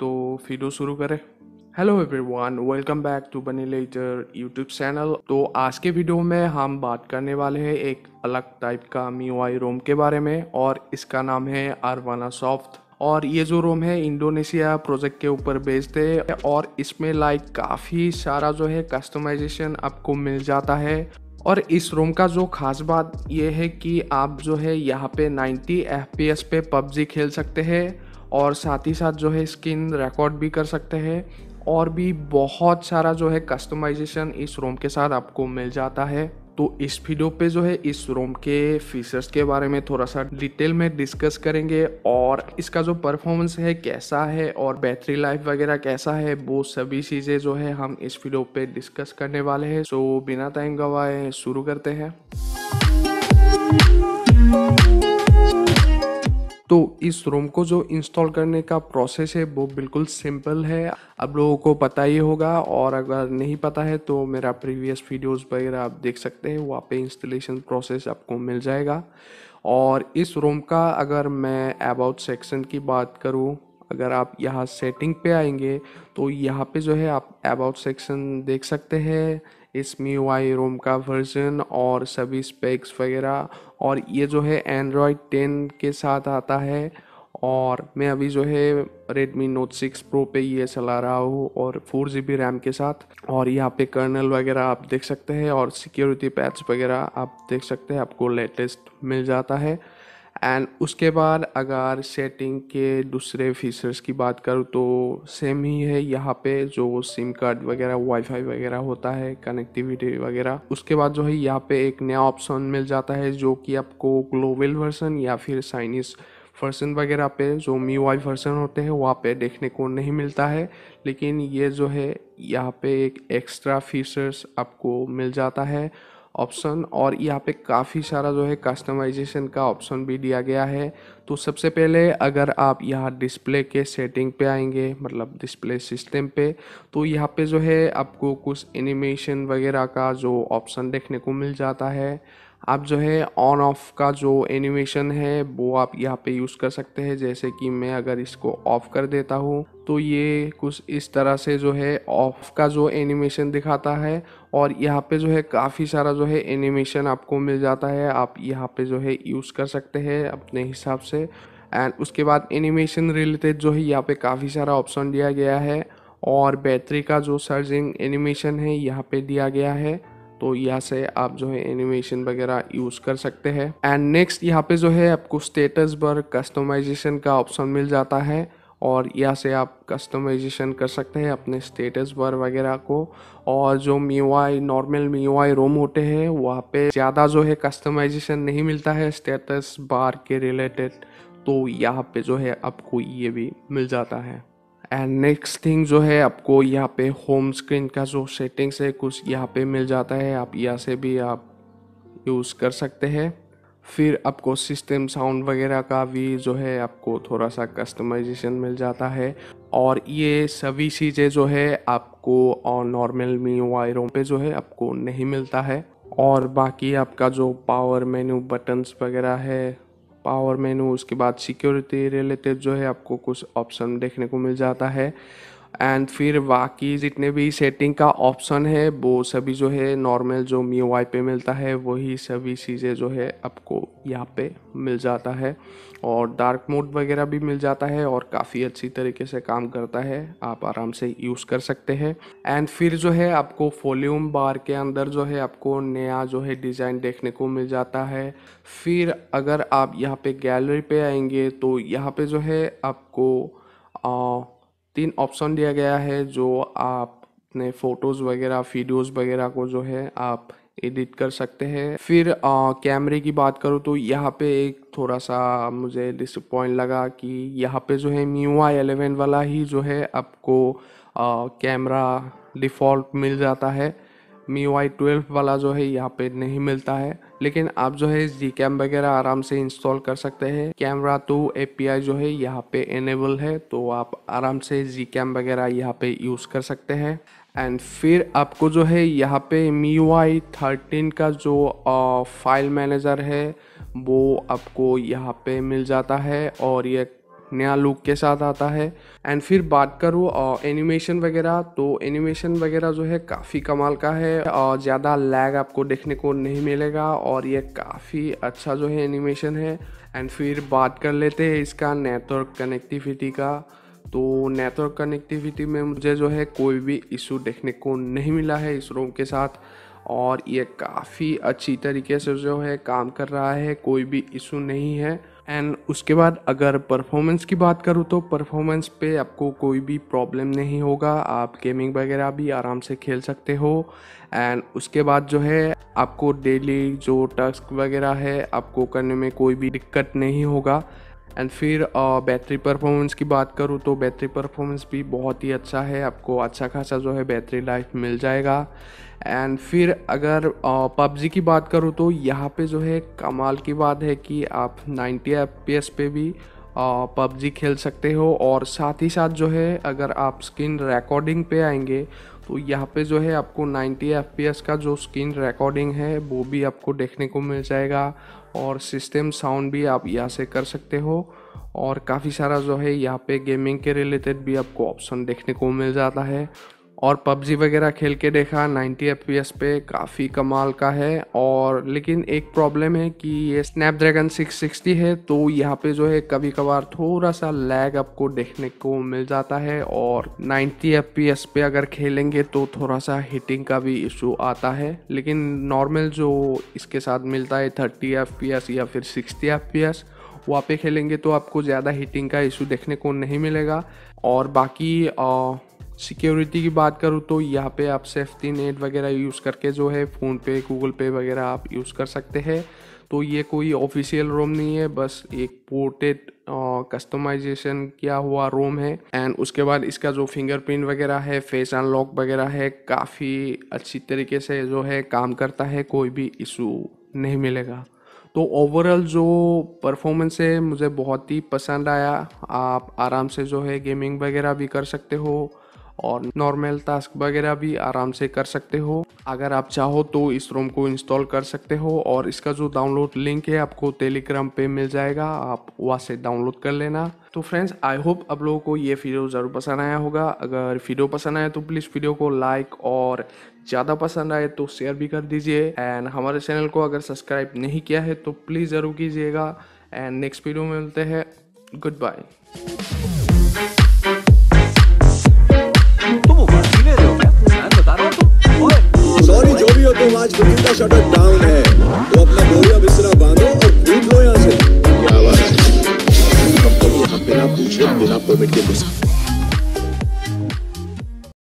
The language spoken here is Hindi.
तो वीडियो शुरू करें hello everyone welcome back to बनी लेटर यूट्यूब चैनल तो आज के वीडियो में हम बात करने वाले हैं एक अलग टाइप का मी रोम के बारे में और इसका नाम है अरवाना सॉफ्ट और ये जो रोम है इंडोनेशिया प्रोजेक्ट के ऊपर बेस्ड है और इसमें लाइक काफ़ी सारा जो है कस्टमाइजेशन आपको मिल जाता है और इस रोम का जो खास बात ये है कि आप जो है यहाँ पे 90 एफ पे पबजी खेल सकते हैं और साथ ही साथ जो है स्किन रिकॉर्ड भी कर सकते हैं और भी बहुत सारा जो है कस्टमाइजेशन इस रोम के साथ आपको मिल जाता है तो इस वीडियो पे जो है इस रोम के फीचर्स के बारे में थोड़ा सा डिटेल में डिस्कस करेंगे और इसका जो परफॉर्मेंस है कैसा है और बैटरी लाइफ वगैरह कैसा है वो सभी चीज़ें जो है हम इस वीडियो पे डिस्कस करने वाले हैं सो बिना टाइम गवाए शुरू करते हैं तो इस रोम को जो इंस्टॉल करने का प्रोसेस है वो बिल्कुल सिंपल है आप लोगों को पता ही होगा और अगर नहीं पता है तो मेरा प्रीवियस वीडियोस वगैरह आप देख सकते हैं वहाँ पे इंस्टॉलेशन प्रोसेस आपको मिल जाएगा और इस रोम का अगर मैं अबाउट सेक्शन की बात करूँ अगर आप यहाँ सेटिंग पे आएंगे तो यहाँ पे जो है आप अबाउट सेक्शन देख सकते हैं इसमें वाई रोम का वर्जन और सभी स्पेक्स वगैरह और ये जो है एंड्रॉयड टेन के साथ आता है और मैं अभी जो है Redmi Note 6 Pro पे ये चला रहा हूँ और फोर जी रैम के साथ और यहाँ पे कर्नल वगैरह आप देख सकते हैं और सिक्योरिटी पैच वगैरह आप देख सकते हैं आपको लेटेस्ट मिल जाता है एंड उसके बाद अगर सेटिंग के दूसरे फीचर्स की बात करूँ तो सेम ही है यहाँ पे जो सिम कार्ड वगैरह वाईफाई वगैरह होता है कनेक्टिविटी वगैरह उसके बाद जो है यहाँ पे एक नया ऑप्शन मिल जाता है जो कि आपको ग्लोबल वर्सन या फिर साइनिस वर्सन वगैरह पे जो मी वाई वर्सन होते हैं वहाँ पे देखने को नहीं मिलता है लेकिन ये जो है यहाँ पे एक एक्स्ट्रा फीचर्स आपको मिल जाता है ऑप्शन और यहाँ पे काफ़ी सारा जो है कस्टमाइजेशन का ऑप्शन भी दिया गया है तो सबसे पहले अगर आप यहाँ डिस्प्ले के सेटिंग पे आएंगे मतलब डिस्प्ले सिस्टम पे तो यहाँ पे जो है आपको कुछ एनिमेशन वगैरह का जो ऑप्शन देखने को मिल जाता है आप जो है ऑन ऑफ़ का जो एनिमेशन है वो आप यहाँ पे यूज़ कर सकते हैं जैसे कि मैं अगर इसको ऑफ़ कर देता हूँ तो ये कुछ इस तरह से जो है ऑफ़ का जो एनिमेशन दिखाता है और यहाँ पे जो है काफ़ी सारा जो है एनिमेशन आपको मिल जाता है आप यहाँ पे जो है यूज़ कर सकते हैं अपने हिसाब से एंड उसके बाद एनिमेशन रिलेटेड जो है यहाँ पे काफ़ी सारा ऑप्शन दिया गया है और बैटरी का जो सर्जिंग एनिमेशन है यहाँ पे दिया गया है तो यहाँ से आप जो है एनिमेशन वगैरह यूज़ कर सकते हैं एंड नेक्स्ट यहाँ पे जो है आपको स्टेटस पर कस्टमाइजेशन का ऑप्शन मिल जाता है और यहाँ से आप कस्टमाइजेशन कर सकते हैं अपने स्टेटस पर वगैरह को और जो मी वाई नॉर्मल मी वाई रोम होते हैं वहाँ पे ज़्यादा जो है कस्टमाइजेशन नहीं मिलता है स्टेटस बार के रिलेटेड तो यहाँ पे जो है आपको ये भी मिल जाता है एंड नेक्स्ट थिंग जो है आपको यहाँ पे होम स्क्रीन का जो सेटिंग्स है कुछ यहाँ पे मिल जाता है आप यहाँ से भी आप यूज़ कर सकते हैं फिर आपको सिस्टम साउंड वगैरह का भी जो है आपको थोड़ा सा कस्टमाइजेशन मिल जाता है और ये सभी चीज़ें जो है आपको और नॉर्मल मी वायरों पे जो है आपको नहीं मिलता है और बाकी आपका जो पावर मेन्यू बटन्स वगैरह है पावर मेनू उसके बाद सिक्योरिटी रिलेटेड जो है आपको कुछ ऑप्शन देखने को मिल जाता है एंड फिर बाकी जितने भी सेटिंग का ऑप्शन है वो सभी जो है नॉर्मल जो मी वाई पे मिलता है वही सभी चीज़ें जो है आपको यहाँ पे मिल जाता है और डार्क मोड वगैरह भी मिल जाता है और काफ़ी अच्छी तरीके से काम करता है आप आराम से यूज़ कर सकते हैं एंड फिर जो है आपको वॉल्यूम बार के अंदर जो है आपको नया जो है डिज़ाइन देखने को मिल जाता है फिर अगर आप यहाँ पर गैलरी पर आएंगे तो यहाँ पे जो है आपको आ, तीन ऑप्शन दिया गया है जो आप अपने फ़ोटोज़ वगैरह वीडियोस वगैरह को जो है आप एडिट कर सकते हैं फिर कैमरे की बात करूँ तो यहाँ पे एक थोड़ा सा मुझे डिसपॉइंट लगा कि यहाँ पे जो है मीवा एलेवन वाला ही जो है आपको कैमरा डिफ़ॉल्ट मिल जाता है मी वाई ट्वेल्व वाला जो है यहाँ पे नहीं मिलता है लेकिन आप जो है जी कैम वगैरह आराम से इंस्टॉल कर सकते हैं कैमरा टू ए जो है यहाँ पे एनेबल है तो आप आराम से जी कैम वगैरह यहाँ पे यूज़ कर सकते हैं एंड फिर आपको जो है यहाँ पे मी वाई थर्टीन का जो फाइल मैनेजर है वो आपको यहाँ पे मिल जाता है और ये नया लुक के साथ आता है एंड फिर बात करूँ एनिमेशन वगैरह तो एनिमेशन वगैरह जो है काफ़ी कमाल का है और ज़्यादा लैग आपको देखने को नहीं मिलेगा और ये काफ़ी अच्छा जो है एनिमेशन है एंड फिर बात कर लेते हैं इसका नेटवर्क कनेक्टिविटी का तो नेटवर्क कनेक्टिविटी में मुझे जो है कोई भी इशू देखने को नहीं मिला है इस रोम के साथ और ये काफ़ी अच्छी तरीके से जो है काम कर रहा है कोई भी इशू नहीं है एंड उसके बाद अगर परफॉर्मेंस की बात करूँ तो परफॉर्मेंस पे आपको कोई भी प्रॉब्लम नहीं होगा आप गेमिंग वगैरह भी आराम से खेल सकते हो एंड उसके बाद जो है आपको डेली जो टास्क वगैरह है आपको करने में कोई भी दिक्कत नहीं होगा एंड फिर बैटरी परफॉर्मेंस की बात करूँ तो बैटरी परफॉर्मेंस भी बहुत ही अच्छा है आपको अच्छा खासा जो है बैटरी लाइफ मिल जाएगा एंड फिर अगर पबजी की बात करूँ तो यहाँ पे जो है कमाल की बात है कि आप 90 एफ पे भी पबजी खेल सकते हो और साथ ही साथ जो है अगर आप स्क्रीन रिकॉर्डिंग पे आएंगे तो यहाँ पे जो है आपको 90 एफ का जो स्क्रीन रिकॉर्डिंग है वो भी आपको देखने को मिल जाएगा और सिस्टम साउंड भी आप यहाँ से कर सकते हो और काफ़ी सारा जो है यहाँ पे गेमिंग के रिलेटेड भी आपको ऑप्शन देखने को मिल जाता है और पबजी वगैरह खेल के देखा 90 एफ पे काफ़ी कमाल का है और लेकिन एक प्रॉब्लम है कि ये स्नैपड्रैगन 660 है तो यहाँ पे जो है कभी कभार थोड़ा सा लैग आपको देखने को मिल जाता है और 90 एफ पे अगर खेलेंगे तो थोड़ा सा हीटिंग का भी इशू आता है लेकिन नॉर्मल जो इसके साथ मिलता है थर्टी एफ या फिर सिक्सटी एफ वहाँ पे खेलेंगे तो आपको ज़्यादा हीटिंग का इशू देखने को नहीं मिलेगा और बाकी आ, सिक्योरिटी की बात करूँ तो यहाँ पे आप सेफ्टी नेट वगैरह यूज़ करके जो है फ़ोन पे गूगल पे वगैरह आप यूज़ कर सकते हैं तो ये कोई ऑफिशियल रोम नहीं है बस एक पोर्टेड कस्टमाइजेशन किया हुआ रोम है एंड उसके बाद इसका जो फिंगरप्रिंट वगैरह है फेस अनलॉक वगैरह है काफ़ी अच्छी तरीके से जो है काम करता है कोई भी इशू नहीं मिलेगा तो ओवरऑल जो परफॉर्मेंस है मुझे बहुत ही पसंद आया आप आराम से जो है गेमिंग वगैरह भी कर सकते हो और नॉर्मल टास्क वगैरह भी आराम से कर सकते हो अगर आप चाहो तो इस रोम को इंस्टॉल कर सकते हो और इसका जो डाउनलोड लिंक है आपको टेलीग्राम पे मिल जाएगा आप वहाँ से डाउनलोड कर लेना तो फ्रेंड्स आई होप आप लोगों को ये वीडियो ज़रूर पसंद आया होगा अगर वीडियो पसंद आए तो प्लीज़ वीडियो को लाइक और ज़्यादा पसंद आए तो शेयर भी कर दीजिए एंड हमारे चैनल को अगर सब्सक्राइब नहीं किया है तो प्लीज़ ज़रूर कीजिएगा एंड नेक्स्ट वीडियो में मिलते हैं गुड बाय